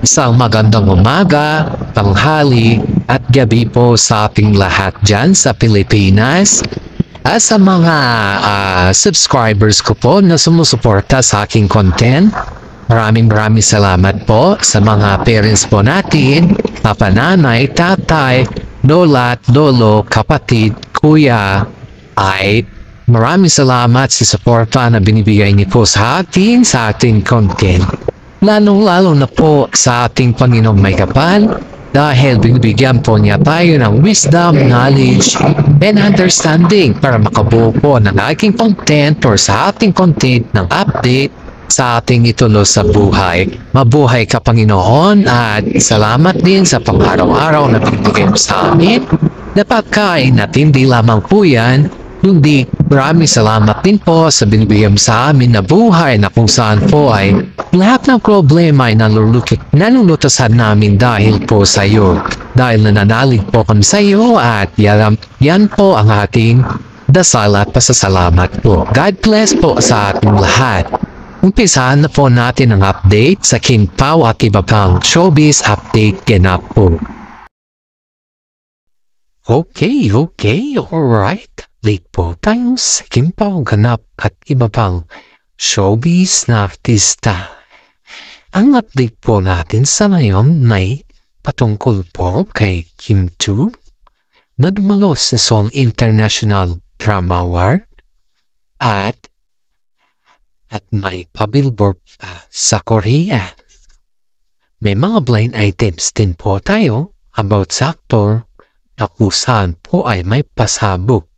Isang magandang umaga, tanghali at gabi po sa ating lahat dyan sa Pilipinas. As ah, sa mga uh, subscribers ko po na sumusuporta sa aking content, maraming maraming salamat po sa mga parents po natin, papananay, nanay, tatay, lola lolo, kapatid, kuya, ay maraming salamat sa suporta na binibigay niyo po sa atin sa ating content lalong-lalo na po sa ating Panginoong may kapal dahil binibigyan po niya tayo ng wisdom, knowledge, and understanding para makabuo po ng aking content or sa ating content ng update sa ating itulo sa buhay. Mabuhay ka Panginoon at salamat din sa pang-araw-araw na binibigay mo sa amin Napakain pagkain at hindi lamang po yan Kundi maraming salamat din po sa binibigyan sa amin na buhay na kung saan po ay lahat ng problema ay nalulukit, nanulutasan namin dahil po sa iyo. Dahil nananalig po kami sa iyo at yan, yan po ang ating dasal at pasasalamat po. God bless po sa ating lahat. Umpisahan na po natin ang update sa King Pao at iba pang showbiz update ganap po. Okay, okay, alright. Late po tayong sa kimpaw ganap at iba pang showbiz na artista. Ang update po natin sa ngayon ay patungkol po kay Kim Chu na dumalo sa Seoul International Drama Award at at may pabilbor uh, sa Korea. May mga blind items din po tayo about sa aktor na kusan po ay may pasabog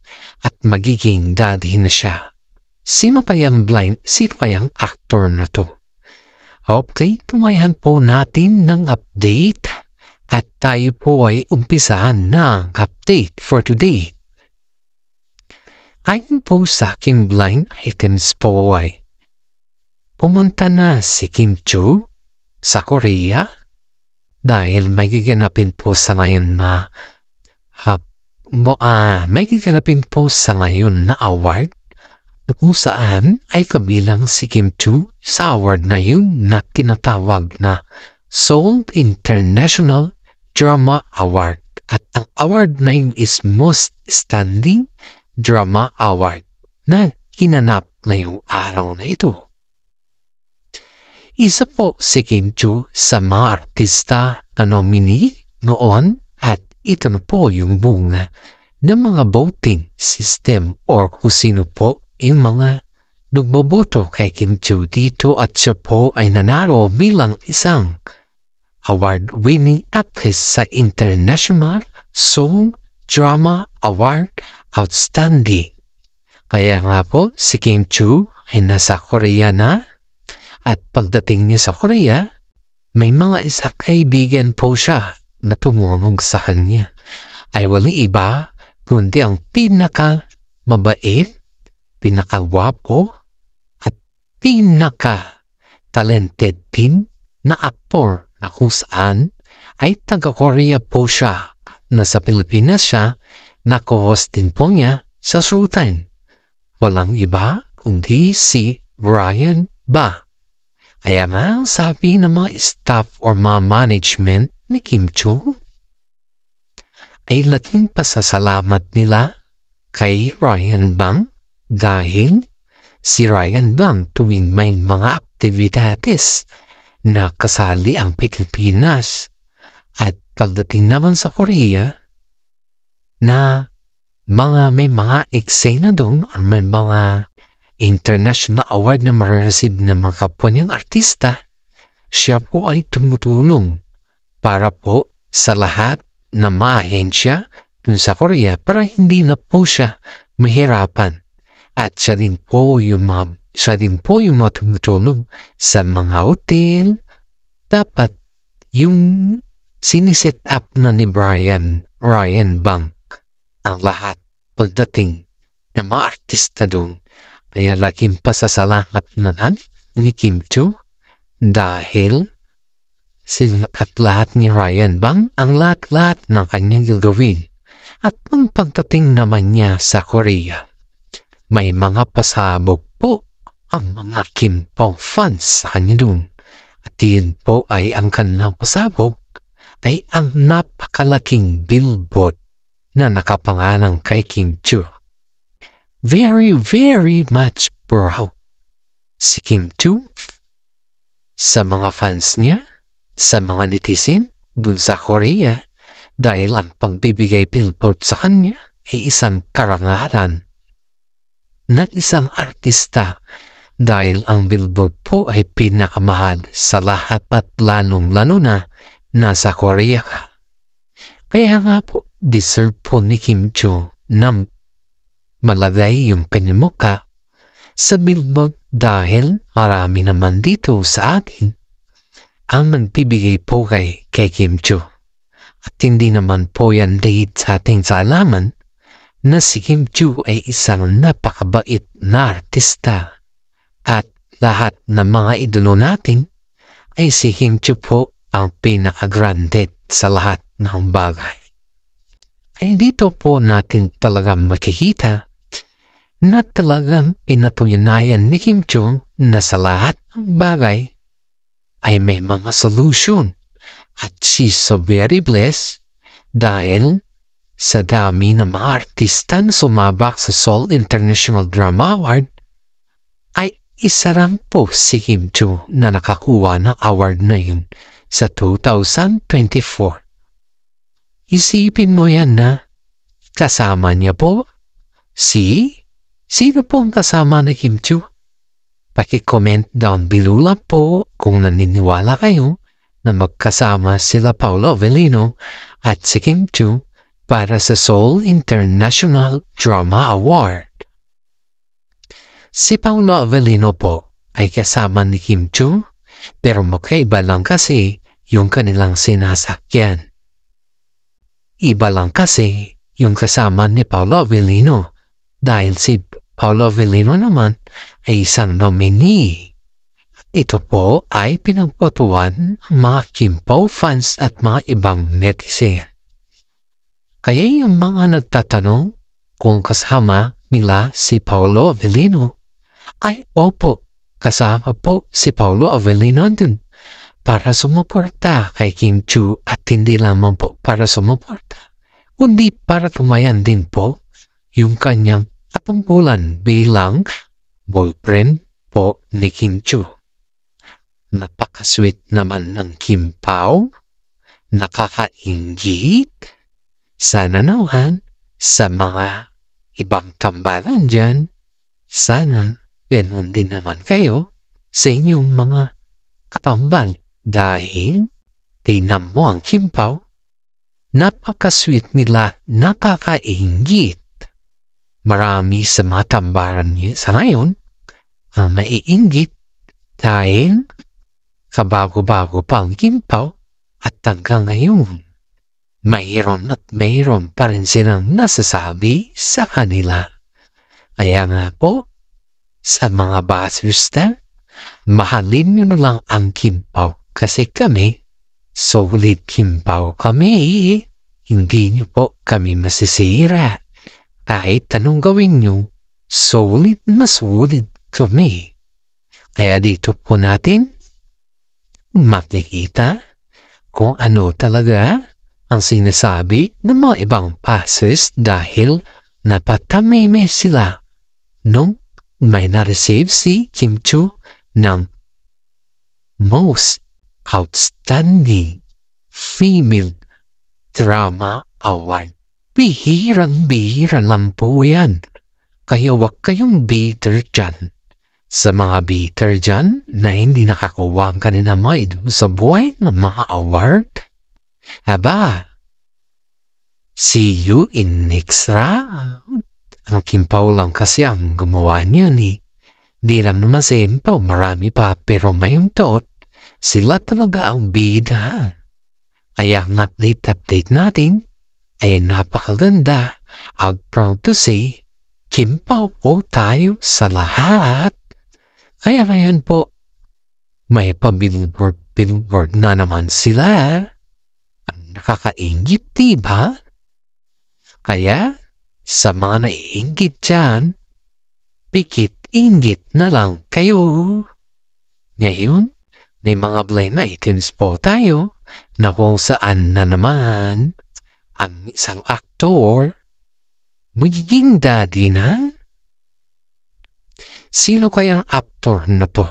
at magiging daddy na siya. Sino kayang blind, sino kayang actor na to? Okay, tumayan po natin ng update at tayo po ay umpisahan ng update for today. Ayon po sa aking blind items po ay pumunta na si Kim Chu sa Korea dahil may giganapin po sa ngayon na uh, mo, uh, may gaganapin po sa ngayon na award na kung saan ay kabilang si Kim Chu sa award na yun na kinatawag na Seoul International Drama Award. At ang award na yun is Most Standing Drama Award na kinanap ngayong araw na ito. Isa po si Kim Chu sa mga artista na nominee noon ito na po yung bunga ng mga voting system or kung sino po yung mga nagboboto kay Kim Chu dito at siya po ay nanaro bilang isang award-winning actress sa International Song Drama Award Outstanding. Kaya nga po, si Kim Chu ay nasa Korea na at pagdating niya sa Korea, may mga isang kaibigan po siya na tumulong sa kanya ay walang iba kundi ang pinaka mabait, pinakagwapo, at pinaka talented din na aktor na kung saan ay taga-Korea po siya na sa Pilipinas siya na co-host din po niya sa Sultan. Walang iba kundi si Brian Ba. Kaya nga sabi ng mga staff or mga management ni Kim Chung ay laking pasasalamat nila kay Ryan Bang dahil si Ryan Bang tuwing may mga aktividades na kasali ang Pilipinas at pagdating naman sa Korea na mga may mga eksena doon o may mga international award na ma-receive ng mga kapwa niyang artista, siya po ay tumutulong para po sa lahat na mahensya dun sa Korea para hindi na po siya mahirapan. At siya din po yung mga, siya din po yung mga tumutulong sa mga hotel. Dapat yung siniset up na ni Brian, Ryan Bank, ang lahat pagdating ng mga artista doon. Kaya laking pasasalamat na lang ni Kim Chu dahil sila at lahat ni Ryan Bang ang lahat-lahat ng kanyang gagawin at ang pagdating naman niya sa Korea. May mga pasabog po ang mga Kim Pong fans sa kanya doon at yun po ay ang kanilang pasabog ay ang napakalaking billboard na nakapangalan kay Kim Chu. Very, very much proud si Kim Chu sa mga fans niya sa mga netizen dun sa Korea dahil ang pagbibigay billboard sa kanya ay isang karangalan ng isang artista dahil ang billboard po ay pinakamahal sa lahat at lanong lalo na nasa Korea. Kaya nga po, deserve po ni Kim Cho ng malagay yung pinimuka sa billboard dahil marami naman dito sa akin ang magbibigay po kay, kay Kim Chu. At hindi naman po yan dahil sa ating salaman na si Kim Chu ay isang napakabait na artista. At lahat ng mga idolo natin ay si Kim Chu po ang pinakagrande sa lahat ng bagay. Ay dito po natin talaga makikita na talagang pinatunayan ni Kim Chu na sa lahat ng bagay ay may mga solution. At she's so very blessed dahil sa dami ng mga na sumabak sa Seoul International Drama Award, ay isa lang po si Kim Chu na nakakuha ng award na yun sa 2024. Isipin mo yan na kasama niya po si... Sino pong kasama ni Kim Chu? Paki-comment down below lang po kung naniniwala kayo na magkasama sila Paolo Avellino at si Kim Chu para sa Seoul International Drama Award. Si Paolo Avellino po ay kasama ni Kim Chu pero magkaiba lang kasi yung kanilang sinasakyan. Iba lang kasi yung kasama ni Paolo Avellino dahil si Paolo Avellino naman ay isang nominee. Ito po ay pinagpatuan ng mga Kim Pao fans at mga ibang netizen. Kaya yung mga nagtatanong kung kasama nila si Paolo Avellino ay opo, kasama po si Paolo Avellino dun para sumuporta kay Kim Chu at hindi lamang po para sumuporta, kundi para tumayan din po yung kanyang tungkulan bilang boyfriend po ni Kim Chu. Napakasweet naman ng Kim Pao, nakakainggit, sana nauhan sa mga ibang tambalan dyan. Sana ganun din naman kayo sa inyong mga katambal dahil tinam mo ang kimpaw. Napakasweet nila, nakakainggit marami sa matambaran niya sa ngayon ang uh, maiinggit dahil kabago-bago pang kimpaw at hanggang ngayon. Mayroon at mayroon pa rin silang nasasabi sa kanila. Kaya nga po, sa mga basuster, mahalin nyo na lang ang kimpaw kasi kami, solid kimpaw kami. Hindi nyo po kami masisira kahit anong gawin nyo, solid na solid kami. Eh. Kaya dito po natin makikita kung ano talaga ang sinasabi ng mga ibang passes dahil napatamime sila nung may na-receive si Kim Chu ng Most Outstanding Female Drama Award. Bihirang-bihira lang po yan. Kaya wag kayong bitter dyan. Sa mga bitter dyan na hindi nakakuha ang kaninamay eh, sa buhay ng mga award. Aba, see you in next round. Ang Kim Paul lang kasi ang gumawa niya ni. Eh. Di lang naman si Impaw marami pa pero may tot. Sila talaga ang bida. Kaya ang update-update natin ay eh, napakaganda. I'm proud to say, kimpaw po tayo sa lahat. Kaya ngayon po, may pabillboard billboard na naman sila. Nakakaingit, di ba? Kaya, sa mga naiingit dyan, pikit-ingit na lang kayo. Ngayon, may mga blind items po tayo na kung saan na naman ang isang aktor magiging daddy na? Sino kaya ang aktor na po?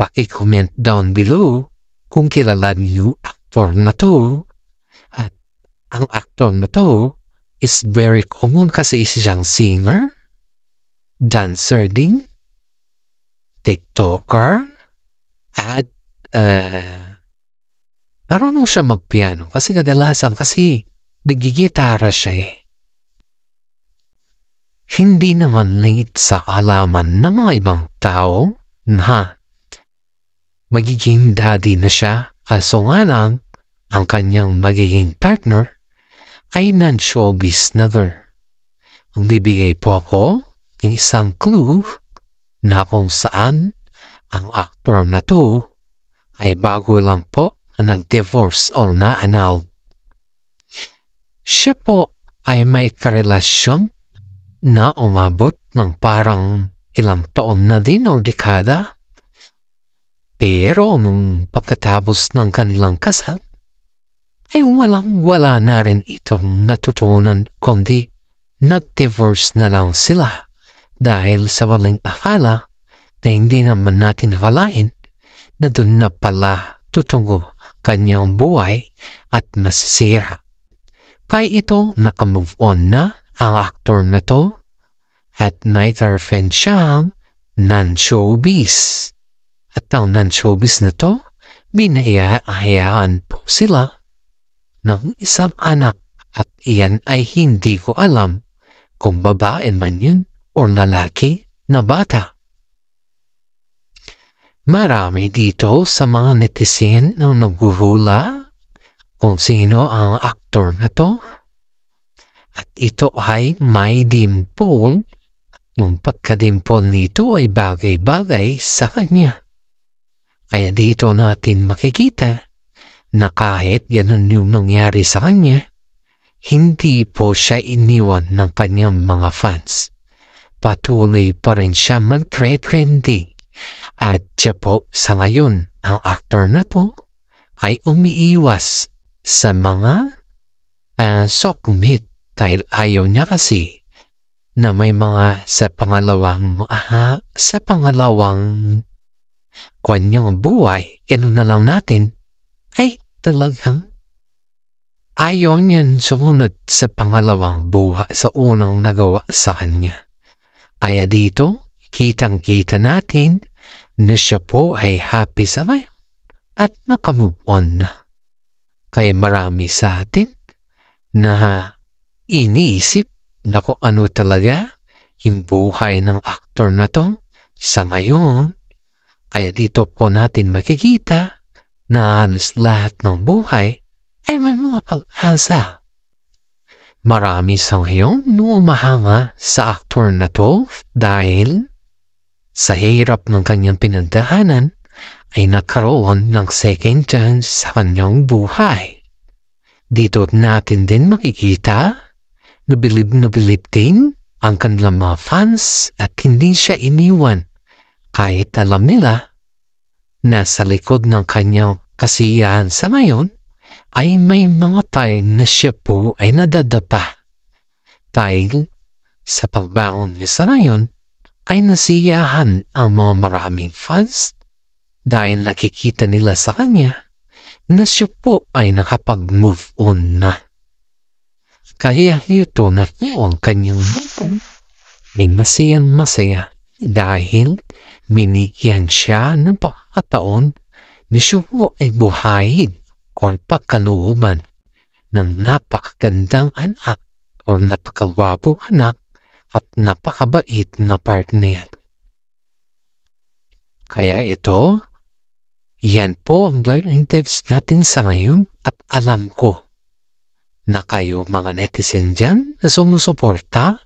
paki down below kung kilala niyo aktor na to. At ang aktor na to is very common kasi isang singer, dancer din, TikToker, at uh, Marunong siya magpiano kasi kadalasan kasi nagigitara siya eh. Hindi naman late sa alaman ng mga ibang tao na magiging daddy na siya kaso nga lang ang kanyang magiging partner ay non-showbiz lover. Magbibigay po ako ng isang clue na kung saan ang actor na to ay bago lang po nag-divorce or na-annulled. Siya po ay may karelasyon na umabot ng parang ilang taon na din o dekada. Pero nung pagkatapos ng kanilang kasal, ay walang wala na rin itong natutunan kundi nag-divorce na lang sila dahil sa walang akala na hindi naman natin halain na doon na pala tutungo kanyang buhay at nasisira. Kay ito nakamove on na ang aktor na to at naitarfen siyang non-showbiz. At ang non-showbiz na to, binayahayaan po sila ng isang anak at iyan ay hindi ko alam kung babae man yun o lalaki na bata. Marami dito sa mga netizen na naghuhula kung sino ang aktor na to. At ito ay may dimple. Yung pagkadimple nito ay bagay-bagay sa kanya. Kaya dito natin makikita na kahit ganun yung nangyari sa kanya, hindi po siya iniwan ng kanyang mga fans. Patuloy pa rin siya mag-pretending at siya po sa ngayon, ang actor na po ay umiiwas sa mga uh, ah, sokumit dahil ayaw niya kasi na may mga sa pangalawang aha, sa pangalawang kanyang buhay, ino na lang natin, ay talagang ayaw niyan sumunod sa pangalawang buhay sa unang nagawa sa kanya. Kaya dito, kitang-kita natin na siya po ay happy sa may at nakamove on na. Kaya marami sa atin na iniisip na kung ano talaga yung buhay ng aktor na to sa ngayon. Kaya dito po natin makikita na halos lahat ng buhay ay may mga pag-asa. Marami sa ngayon mahanga sa aktor na to dahil sa hirap ng kanyang pinagdahanan, ay nakaroon ng second chance sa kanyang buhay. Dito natin din makikita na bilib na bilib din ang kanilang mga fans at hindi siya iniwan kahit alam nila na sa likod ng kanyang kasiyahan sa ngayon ay may mga time na siya po ay nadadapa. Dahil sa pagbangon niya sa ngayon ay nasiyahan ang mga maraming fans dahil nakikita nila sa kanya na siya po ay nakapag-move on na. Kaya ito na po ang kanyang buko ay masayang masaya dahil minigyan siya ng pagkataon na siya po ay buhayin o pagkanuuman ng napakagandang anak o napakagwapo anak at napakabait na partner. Kaya ito, yan po ang learning tips natin sa ngayon at alam ko na kayo mga netizen dyan na sumusuporta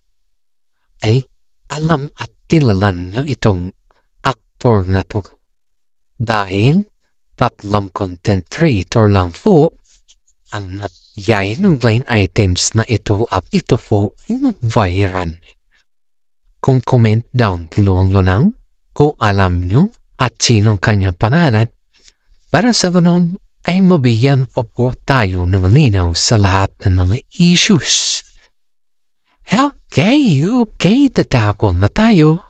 ay alam at tilalan ng itong actor na to. Dahil tatlong content creator lang po ang nat Yayin ng line items na ito at ito po ay Kung comment down below lang kung alam nyo at sinong kanyang pangalan para sa ganun ay mabigyan pa po tayo na malinaw sa lahat ng mga issues. Okay, okay, tatako na tayo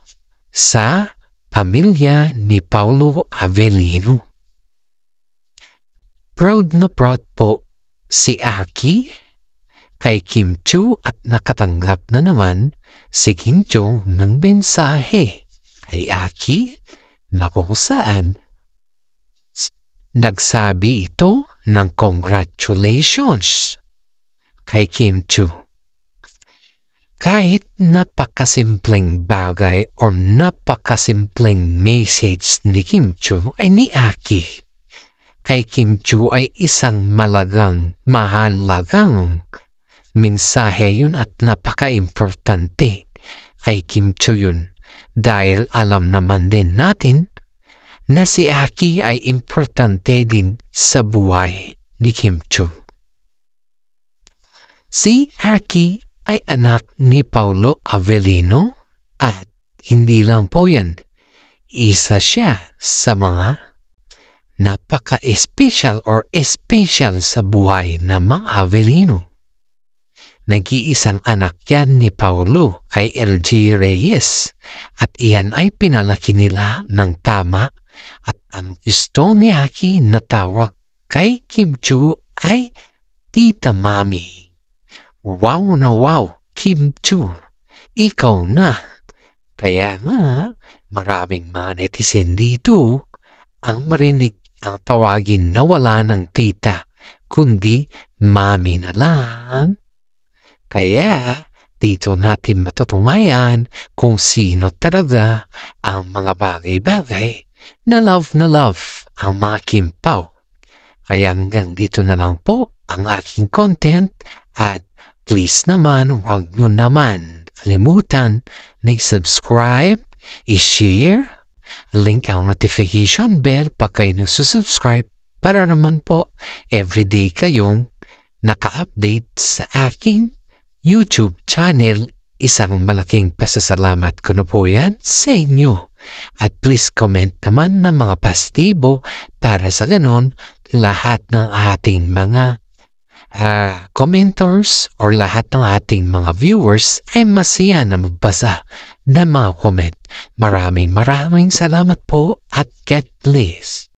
sa pamilya ni Paulo Avellino. Proud na proud po si Aki kay Kim Chu at nakatanggap na naman si Kim Chu ng mensahe kay Aki na kung saan nagsabi ito ng congratulations kay Kim Chu. Kahit napakasimpleng bagay or napakasimpleng message ni Kim Chu ay ni Aki kay Kim Chu ay isang malagang, mahalagang mensahe yun at napaka-importante kay Kim Chu yun. Dahil alam naman din natin na si Aki ay importante din sa buhay ni Kim Chu. Si Aki ay anak ni Paulo Avellino at hindi lang po yan, isa siya sa mga napaka special or special sa buhay ng mga Avelino. Nag-iisang anak yan ni Paulo kay LG Reyes at iyan ay pinalaki nila ng tama at ang Estoniaki na tawag kay Kim Chu ay Tita Mami. Wow na wow, Kim Chu, ikaw na. Kaya nga, maraming mga netizen dito ang marinig ang tawagin na wala ng tita, kundi mami na lang. Kaya dito natin matutunayan kung sino talaga ang mga bagay-bagay na love na love ang mga kimpaw. Kaya hanggang dito na lang po ang ating content at please naman huwag nyo naman limutan na subscribe i-share, Link ang notification bell pag kayo subscribe para naman po everyday kayong naka-update sa aking YouTube channel. Isang malaking pasasalamat ko na po yan sa inyo. At please comment naman ng mga pastibo para sa ganon lahat ng ating mga uh, commenters or lahat ng ating mga viewers ay masaya na magbasa ng mga comment. Maraming maraming salamat po at get list.